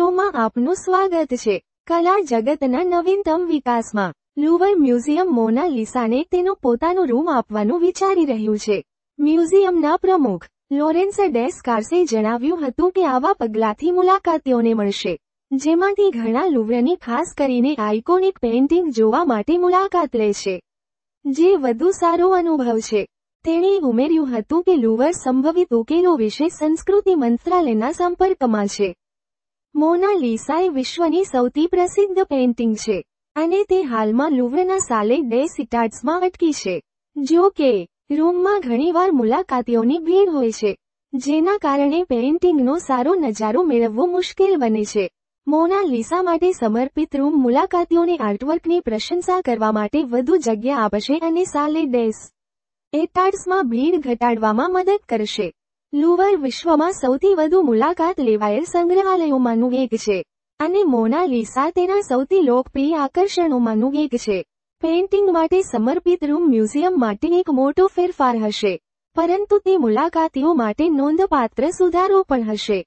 શોમાં આપનું સ્વાગત છે કલા જગતના નવીનતમ વિકાસમાં લુવર મ્યુઝિયમ મોના લિસાને તેનો પોતાનો રૂમ આપવાનું વિચારી રહ્યું છે મ્યુઝિયમના પ્રમુખ લોરેન્સ કાર્સે જણાવ્યું હતું કે આવા પગલાથી મુલાકાતીઓને મળશે જેમાંથી ઘણા લુવરની ખાસ કરીને આઇકોનિક પેઇન્ટિંગ જોવા માટે મુલાકાત લેશે જે વધુ સારો અનુભવ છે તેણે ઉમેર્યું હતું કે લુવર સંભવિત ઉકેલો વિશે સંસ્કૃતિ મંત્રાલયના સંપર્કમાં છે મોના લીસા એ વિશ્વની સૌથી પ્રસિદ્ધ પેઇન્ટિંગ છે અને તે હાલમાં લુવ્રના સાલે ડે સિટાર્ટ્સમાં અટકી છે જો કે રૂમમાં ઘણીવાર મુલાકાતીઓની ભીડ હોય છે જેના કારણે પેઇન્ટિંગનો સારો નજારો મેળવવો મુશ્કેલ બને છે મોના લીસા માટે સમર્પિત રૂમ મુલાકાતીઓને આર્ટવર્કની પ્રશંસા કરવા માટે વધુ જગ્યા આપશે અને સાલે ડેસ એટાર્ટ્સમાં ભીડ ઘટાડવામાં મદદ કરશે લુવર વિશ્વમાં સૌથી વધુ મુલાકાત લેવાયેલ સંગ્રહાલયોમાંનું એક છે અને મોનાલિસા તેના સૌથી લોકપ્રિય આકર્ષણોમાંનું એક છે પેઇન્ટિંગ માટે સમર્પિત રૂમ મ્યુઝિયમ માટે એક મોટો ફેરફાર હશે પરંતુ તે મુલાકાતીઓ માટે નોંધપાત્ર સુધારો પણ હશે